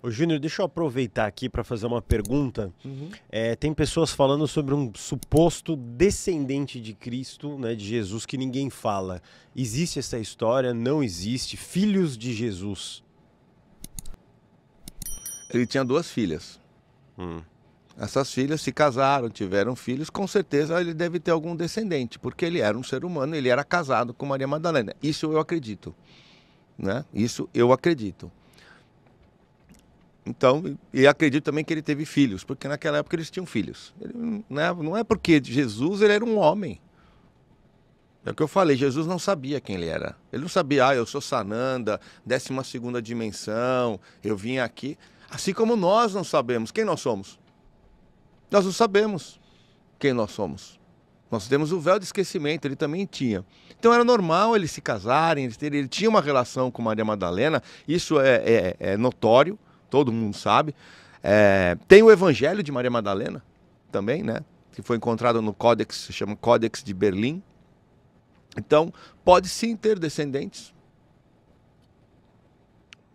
O Júnior, deixa eu aproveitar aqui para fazer uma pergunta. Uhum. É, tem pessoas falando sobre um suposto descendente de Cristo, né, de Jesus, que ninguém fala. Existe essa história? Não existe? Filhos de Jesus? Ele tinha duas filhas. Hum. Essas filhas se casaram, tiveram filhos, com certeza ele deve ter algum descendente, porque ele era um ser humano, ele era casado com Maria Madalena. Isso eu acredito. Né? Isso eu acredito. Então, e acredito também que ele teve filhos, porque naquela época eles tinham filhos. Ele, né, não é porque Jesus ele era um homem. É o que eu falei, Jesus não sabia quem ele era. Ele não sabia, ah, eu sou Sananda, décima segunda dimensão, eu vim aqui. Assim como nós não sabemos quem nós somos. Nós não sabemos quem nós somos. Nós temos o véu de esquecimento, ele também tinha. Então era normal eles se casarem, ele, ter, ele tinha uma relação com Maria Madalena, isso é, é, é notório todo mundo sabe. É, tem o Evangelho de Maria Madalena também, né? Que foi encontrado no Códex, se chama Códex de Berlim. Então, pode sim ter descendentes.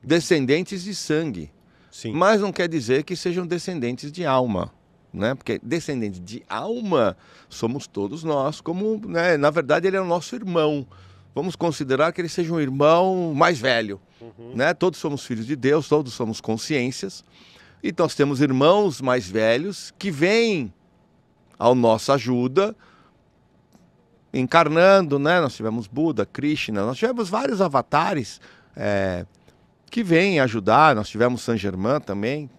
Descendentes de sangue. Sim. Mas não quer dizer que sejam descendentes de alma. Né? Porque descendente de alma somos todos nós, como né? na verdade ele é o nosso irmão vamos considerar que ele seja um irmão mais velho. Uhum. Né? Todos somos filhos de Deus, todos somos consciências. E nós temos irmãos mais velhos que vêm à nossa ajuda, encarnando, né? Nós tivemos Buda, Krishna, nós tivemos vários avatares é, que vêm ajudar, nós tivemos San Germain também,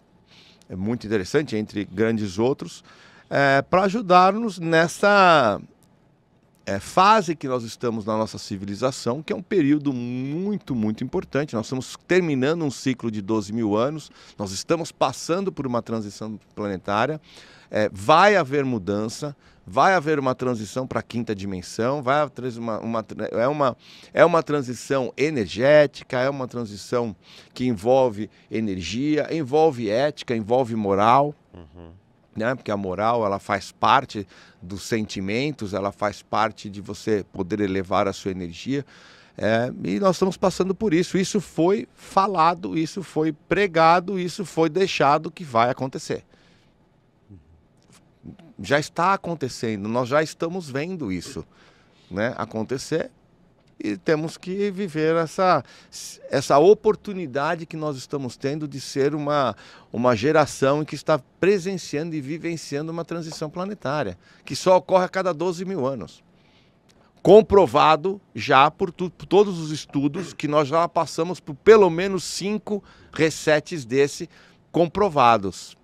é muito interessante, entre grandes outros, é, para ajudar-nos nessa é, fase que nós estamos na nossa civilização, que é um período muito, muito importante. Nós estamos terminando um ciclo de 12 mil anos, nós estamos passando por uma transição planetária. É, vai haver mudança, vai haver uma transição para a quinta dimensão, vai haver uma, uma, é, uma, é uma transição energética, é uma transição que envolve energia, envolve ética, envolve moral. Uhum né? Porque a moral ela faz parte dos sentimentos, ela faz parte de você poder elevar a sua energia. É, e nós estamos passando por isso. Isso foi falado, isso foi pregado, isso foi deixado que vai acontecer. Já está acontecendo, nós já estamos vendo isso né, acontecer e temos que viver essa, essa oportunidade que nós estamos tendo de ser uma, uma geração que está presenciando e vivenciando uma transição planetária, que só ocorre a cada 12 mil anos. Comprovado já por, tu, por todos os estudos que nós já passamos por pelo menos cinco resets desse comprovados.